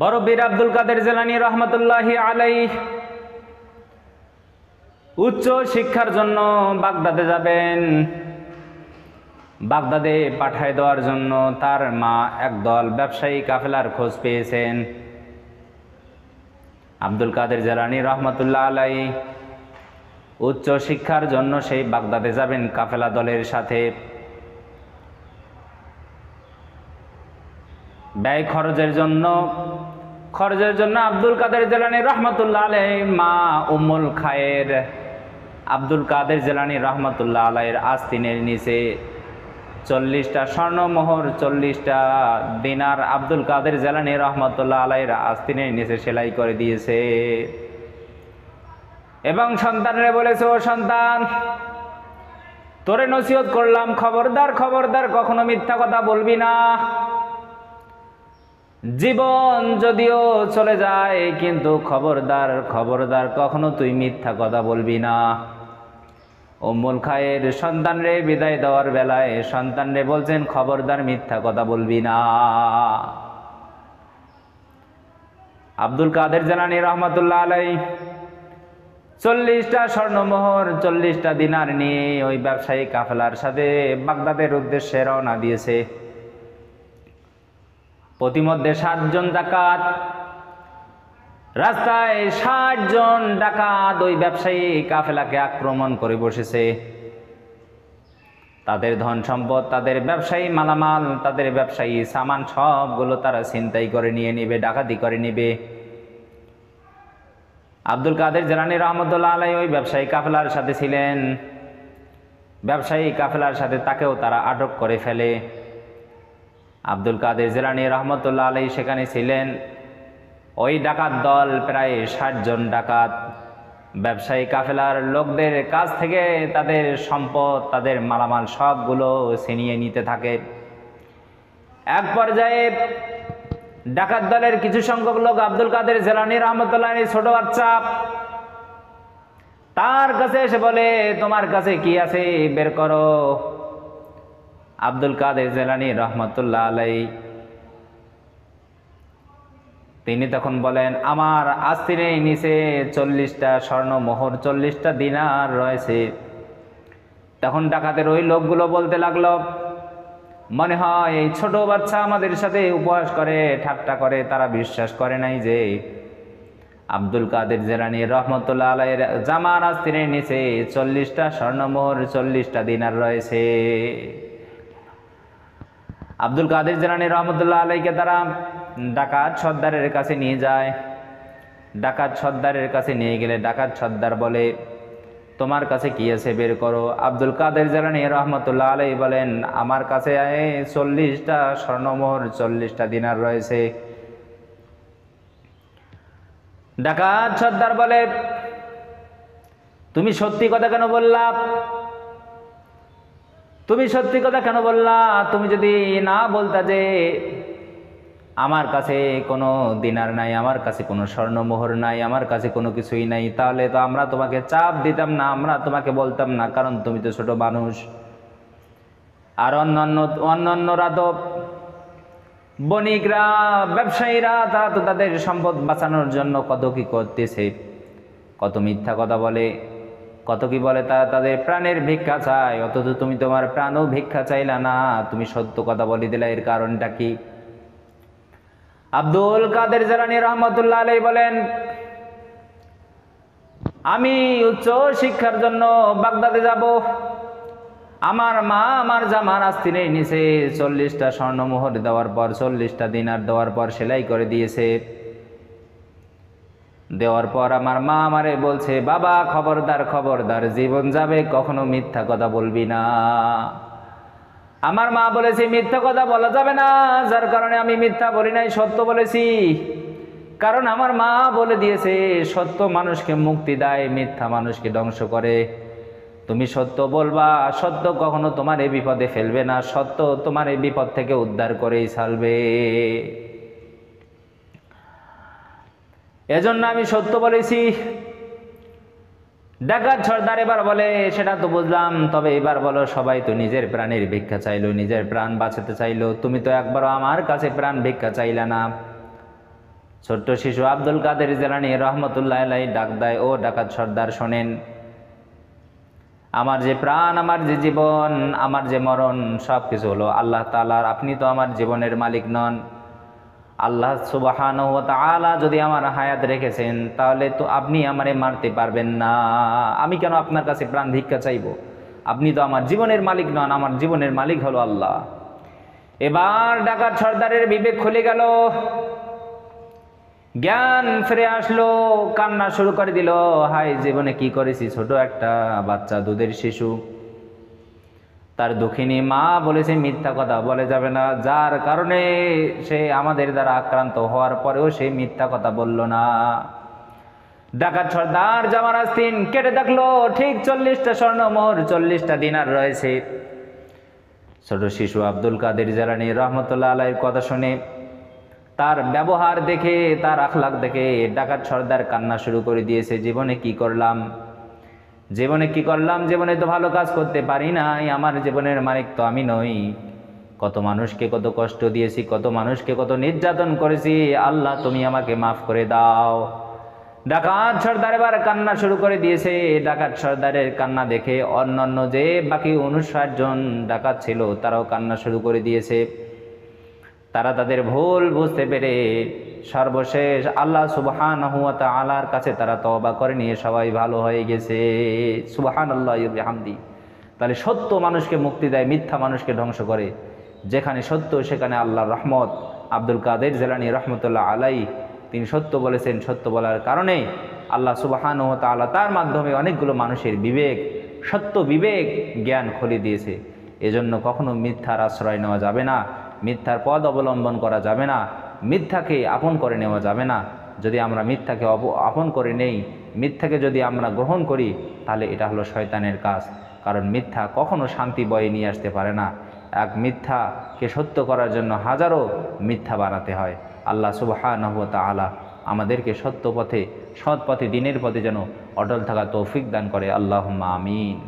বড় বীর আব্দুল কাদের জেলানি রহমতুল্লাহ আলাই উচ্চ শিক্ষার জন্য বাগদাদে যাবেন বাগদাদে পাঠায় দেওয়ার জন্য তার মা একদল ব্যবসায়ী কাফেলার খোঁজ পেয়েছেন আব্দুল কাদের জেলানি রহমতুল্লাহ আলাই উচ্চ শিক্ষার জন্য সেই বাগদাদে যাবেন কাফেলা দলের সাথে ব্যয় খরচের জন্য খরচের জন্য আব্দুল কাদের জেলানি রহমতুল্লাহ আলাই মা উমুল খায়ের আব্দুল কাদের জেলানি রহমতুল্লাহ আলাইয়ের আস্তিনের নিচে চল্লিশটা স্বর্ণমোহর চল্লিশটা দিনার আব্দুল কাদের জেলানি রহমতুল্লাহ আলাইয়ের আস্তিনের নিচে সেলাই করে দিয়েছে এবং সন্তানরে বলেছে ও সন্তান তোরে নসিহত করলাম খবরদার খবরদার কখনো মিথ্যা কথা বলবি না জীবন যদিও চলে যায় কিন্তু খবরদার খবরদার কখনো তুই মিথ্যা কথা বলবি না অম্মুল খায়ের সন্তানরে বিদায় দেওয়ার বেলায় সন্তানরে বলছেন খবরদার মিথ্যা কথা বলবি না আব্দুল কাদের জানানি রহমতুল্লাহ আলাই চল্লিশটা স্বর্ণমোহর চল্লিশটা দিনার নিয়ে ওই ব্যবসায়ী কাফেলার সাথে বাগদাদের উদ্দেশ্যে রওনা দিয়েছে প্রতিমধ্যে সাতজন ডাকাত রাস্তায় ষাটজন ডাকাত ওই ব্যবসায়ী কাফেলাকে আক্রমণ করে বসেছে তাদের ধন সম্পদ তাদের ব্যবসায়ী মালামাল তাদের ব্যবসায়ী সামান সবগুলো তারা ছিনতাই করে নিয়ে নেবে ডাকাতি করে নেবে আব্দুল কাদের জেলানি রহমতুল্লাহ আলাই ওই ব্যবসায়ী কাফেলার সাথে ছিলেন ব্যবসায়ী কাফেলার সাথে তাকেও তারা আটক করে ফেলে আব্দুল কাদের জেলানি রহমতুল্লাহ আলী সেখানে ছিলেন ওই ডাকাত দল প্রায় ষাটজন ডাকাত ব্যবসায়ী কাফেলার লোকদের কাছ থেকে তাদের সম্পদ তাদের মালামাল সবগুলো ছিনিয়ে নিতে থাকে এক পর্যায়ে ডাকাত দলের কিছু সংখ্যক লোক আব্দুল কাদের জেলানি রহমতুল্লাহ ছোট বাচ্চা তার কাছে এসে বলে তোমার কাছে কি আছে বের করো আব্দুল কাদের জেলানি রহমতুল্লাহ আলাই তিনি তখন বলেন আমার আস্তিনের নিচে চল্লিশটা স্বর্ণ মোহর চল্লিশটা দিনার রয়েছে তখন ডাকাতের ওই লোকগুলো বলতে লাগলো মনে হয় এই ছোট বাচ্চা আমাদের সাথে উপহাস করে ঠাট্টা করে তারা বিশ্বাস করে নাই যে আব্দুল কাদের জেলানি রহমতুল্লাহ আলাইয়ের জামার আস্তিনের নিচে চল্লিশটা স্বর্ণমোহর চল্লিশটা দিনার রয়েছে আব্দুল কাদের জেনানি রহমতুল্লাহ আলাইকে তারা ডাকাত সর্দারের কাছে নিয়ে যায় ডাকাত সর্দারের কাছে নিয়ে গেলে ডাকাত সর্দার বলে তোমার কাছে কি আছে বের করো আব্দুল কাদের জেলানি রহমতুল্লাহ আলাই বলেন আমার কাছে চল্লিশটা স্বর্ণমোহর চল্লিশটা দিনার রয়েছে ডাকাত সর্দার বলে তুমি সত্যি কথা কেন বললাম তুমি সত্যি কথা কেন বললা তুমি যদি না বলতা যে আমার কাছে কোনো দিনার নাই আমার কাছে কোনো স্বর্ণমোহর নাই আমার কাছে কোনো কিছুই নাই তাহলে তো আমরা তোমাকে চাপ দিতাম না আমরা তোমাকে বলতাম না কারণ তুমি তো ছোট মানুষ আর অন্যান্য অন্যান্যরা তো বণিকরা ব্যবসায়ীরা তারা তো তাদের সম্পদ বাঁচানোর জন্য কত কী করতেছে কত মিথ্যা কথা বলে কত কি বলে তারা তাদের প্রাণের ভিক্ষা চায় অথচ তুমি তোমার প্রাণও ভিক্ষা চাইলা না তুমি সত্য কথা বলে দিলা এর কারণটা কি আব্দুল কাদের জালানি রহমতুল্লাহ আলাই বলেন আমি উচ্চ শিক্ষার জন্য বাগদাদে যাব আমার মা আমার জামার নেই নিচে চল্লিশটা স্বর্ণমোহর দেওয়ার পর চল্লিশটা দিনার দেওয়ার পর সেলাই করে দিয়েছে দেওয়ার পর আমার মা আমারে বলছে বাবা খবরদার খবরদার জীবন যাবে কখনো মিথ্যা কথা বলবি না আমার মা বলেছে মিথ্যা কথা বলা যাবে না যার কারণে আমি মিথ্যা বলি নাই সত্য বলেছি কারণ আমার মা বলে দিয়েছে সত্য মানুষকে মুক্তি দেয় মিথ্যা মানুষকে ধ্বংস করে তুমি সত্য বলবা সত্য কখনো তোমার এই বিপদে ফেলবে না সত্য তোমার এই বিপদ থেকে উদ্ধার করেই ছাড়বে এজন্য আমি সত্য বলেছি ডাকাত সর্দার এবার বলে সেটা তো বুঝলাম তবে এবার বলো সবাই তো নিজের প্রাণের ভিক্ষা চাইলো নিজের প্রাণ বাঁচাতে চাইলো তুমি তো একবারও আমার কাছে প্রাণ ভিক্ষা চাইলে না ছোট্ট শিশু আব্দুল কাদের জেলানি রহমতুল্লাহ আলাই ডাক দেয় ও ডাকাত সর্দার শোনেন আমার যে প্রাণ আমার যে জীবন আমার যে মরণ সব কিছু হলো আল্লাহ তালার আপনি তো আমার জীবনের মালিক নন আল্লাহ সুবাহান যদি আমার হায়াত রেখেছেন তাহলে তো আপনি আমারে মারতে পারবেন না আমি কেন আপনার কাছে প্রাণ ভিক্ষা চাইব আপনি তো আমার জীবনের মালিক নন আমার জীবনের মালিক হলো আল্লাহ এবার ডাকাত সর্দারের বিবেক খুলে গেল জ্ঞান ফিরে আসলো কান্না শুরু করে দিল হাই জীবনে কি করেছি ছোট একটা বাচ্চা দুধের শিশু তার দুঃখিনী মা বলেছে মিথ্যা কথা বলে যাবে না যার কারণে সে আমাদের দ্বারা আক্রান্ত হওয়ার পরেও সে মিথ্যা কথা বলল না ডাকাত সর্দার জামার আস্তিন কেটে দেখলো ঠিক চল্লিশটা স্বর্ণমোহর চল্লিশটা দিনার রয়েছে ছোট শিশু আব্দুল কাদের জালানি রহমতুল্লাহ আলাইয়ের কথা শুনে তার ব্যবহার দেখে তার আখলাখ দেখে ডাকাত সর্দার কান্না শুরু করে দিয়েছে জীবনে কি করলাম জীবনে কি করলাম জীবনে তো ভালো কাজ করতে পারি নাই আমার জীবনের মালিক তো আমি নই কত মানুষকে কত কষ্ট দিয়েছি কত মানুষকে কত নির্যাতন করেছি আল্লাহ তুমি আমাকে মাফ করে দাও ডাকাত সর্দার এবার কান্না শুরু করে দিয়েছে ডাকাত সর্দারের কান্না দেখে অন্যান্য যে বাকি উনষাট জন ডাকাত ছিল তারাও কান্না শুরু করে দিয়েছে তারা তাদের ভুল বুঝতে পেরে সর্বশেষ আল্লাহ সুবহান আলার কাছে তারা তবা করে নিয়ে সবাই ভালো হয়ে গেছে সুবহান আল্লাহ হামদি তাহলে সত্য মানুষকে মুক্তি দেয় মিথ্যা মানুষকে ধ্বংস করে যেখানে সত্য সেখানে আল্লাহর রহমত আব্দুল কাদের জেলানি রহমতুল্লাহ আলাই তিনি সত্য বলেছেন সত্য বলার কারণে আল্লাহ সুবাহান ও তালা তার মাধ্যমে অনেকগুলো মানুষের বিবেক সত্য বিবেক জ্ঞান খুলে দিয়েছে এজন্য কখনো মিথ্যার আশ্রয় নেওয়া যাবে না মিথ্যার পদ অবলম্বন করা যাবে না মিথ্যাকে আপন করে নেওয়া যাবে না যদি আমরা মিথ্যাকে আপন করে নেই মিথ্যাকে যদি আমরা গ্রহণ করি তাহলে এটা হলো শয়তানের কাজ কারণ মিথ্যা কখনো শান্তি বয়ে নিয়ে আসতে পারে না এক মিথ্যাকে সত্য করার জন্য হাজারো মিথ্যা বানাতে হয় আল্লাহ সুবাহানহত আলা আমাদেরকে সত্য পথে সৎ পথে দিনের পথে যেন অটল থাকা তৌফিক দান করে আল্লাহ আমিন